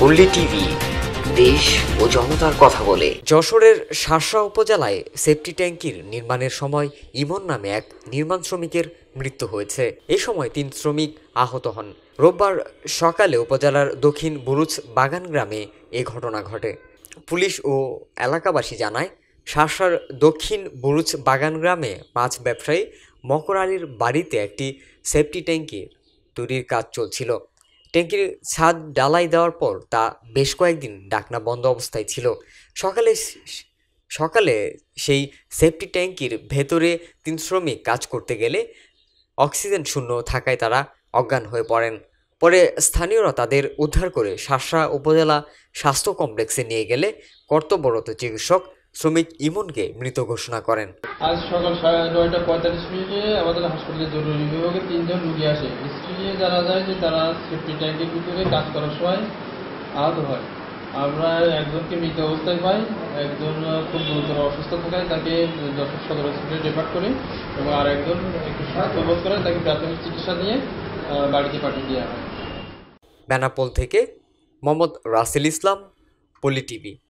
হুল্লি TV দেশ ও জনতার কথা বলে যশোরের শাসা উপজেলায় সেফটি ট্যাঙ্কির নির্মাণের সময় ইমন নামে এক নির্মাণ শ্রমিকের মৃত্যু হয়েছে এ সময় তিন শ্রমিক আহত হন রোববার সকালে উপজেলার দক্ষিণ বুরুজ বাগান গ্রামে এ ঘটনা ঘটে পুলিশ ও এলাকাবাসী জানায় শাসার দক্ষিণ বুরুজ বাগান গ্রামে মাছ ব্যবসায়ী মকর আলীর বাড়িতে একটি সেফটি ট্যাঙ্কির তৈরির কাজ চলছিল ট্যাঙ্কির ছাদ ডালাই দেওয়ার পর তা বেশ কয়েকদিন ডাকনা বন্ধ অবস্থায় ছিল সকালে সকালে সেই সেফটি ট্যাঙ্কির ভেতরে তিন শ্রমিক কাজ করতে গেলে অক্সিজেন শূন্য থাকায় তারা অজ্ঞান হয়ে পড়েন পরে স্থানীয়রা তাদের উদ্ধার করে শাসা উপজেলা স্বাস্থ্য কমপ্লেক্সে নিয়ে গেলে কর্তব্যরত চিকিৎসক শ্রমিক ইমনকে মৃত ঘোষণা করেন আজ সকাল সাড়ে নয়টা পঁয়তাল্লিশ মিনিটে আমাদের হাসপাতালে জরুরি বিভাগে তিনজন রুগী আসে স্ত্রী যারা যায় যে তারা সেফটি ট্যাঙ্কের ভিতরে কাজ করার সময় আহত হয় আমরা একজনকে মৃত অবস্থায় পাই একজন খুব গুরুতর অসুস্থ থাকায় তাকে যশোর সদর হসপিটালে রেফার করি এবং আর একজন একটু স্বাস্থ্য বোধ করে তাকে প্রাথমিক চিকিৎসা দিয়ে বাড়িতে পাঠিয়ে দেওয়া হয় বেনাপোল থেকে মোহাম্মদ রাসেল ইসলাম পলি টিভি